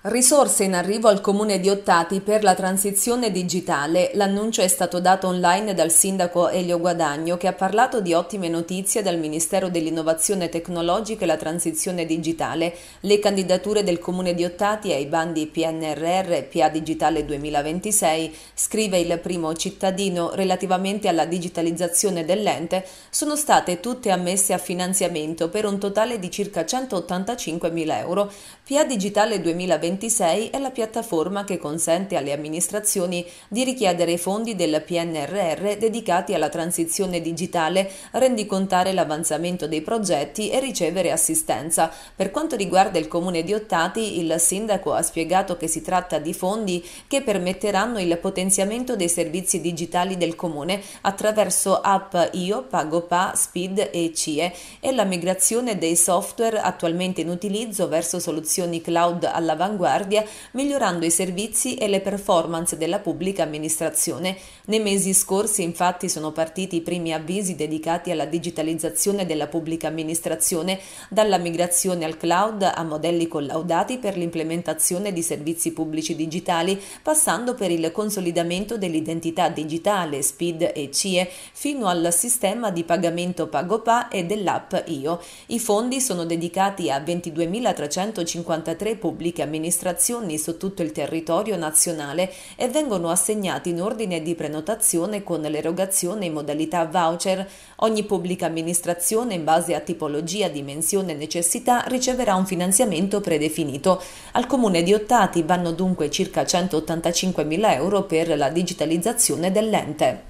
Risorse in arrivo al comune di Ottati per la transizione digitale. L'annuncio è stato dato online dal sindaco Elio Guadagno che ha parlato di ottime notizie dal Ministero dell'Innovazione Tecnologica e la Transizione Digitale. Le candidature del comune di Ottati ai bandi PNRR PA Digitale 2026, scrive il primo cittadino relativamente alla digitalizzazione dell'ente, sono state tutte ammesse a finanziamento per un totale di circa 185.000 euro. PA Digitale 2026 26 è la piattaforma che consente alle amministrazioni di richiedere i fondi del PNRR dedicati alla transizione digitale, rendicontare l'avanzamento dei progetti e ricevere assistenza. Per quanto riguarda il comune di Ottati, il sindaco ha spiegato che si tratta di fondi che permetteranno il potenziamento dei servizi digitali del comune attraverso app IO, PagoPA, Speed e CIE e la migrazione dei software attualmente in utilizzo verso soluzioni cloud all'avanguardia all'avanguardia, migliorando i servizi e le performance della pubblica amministrazione. Nei mesi scorsi infatti sono partiti i primi avvisi dedicati alla digitalizzazione della pubblica amministrazione, dalla migrazione al cloud a modelli collaudati per l'implementazione di servizi pubblici digitali, passando per il consolidamento dell'identità digitale SPID e CIE, fino al sistema di pagamento PagoPA e dell'app IO. I fondi sono dedicati a 22.353 pubbliche amministrazioni amministrazioni su tutto il territorio nazionale e vengono assegnati in ordine di prenotazione con l'erogazione in modalità voucher. Ogni pubblica amministrazione, in base a tipologia, dimensione e necessità, riceverà un finanziamento predefinito. Al comune di Ottati vanno dunque circa 185 mila euro per la digitalizzazione dell'ente.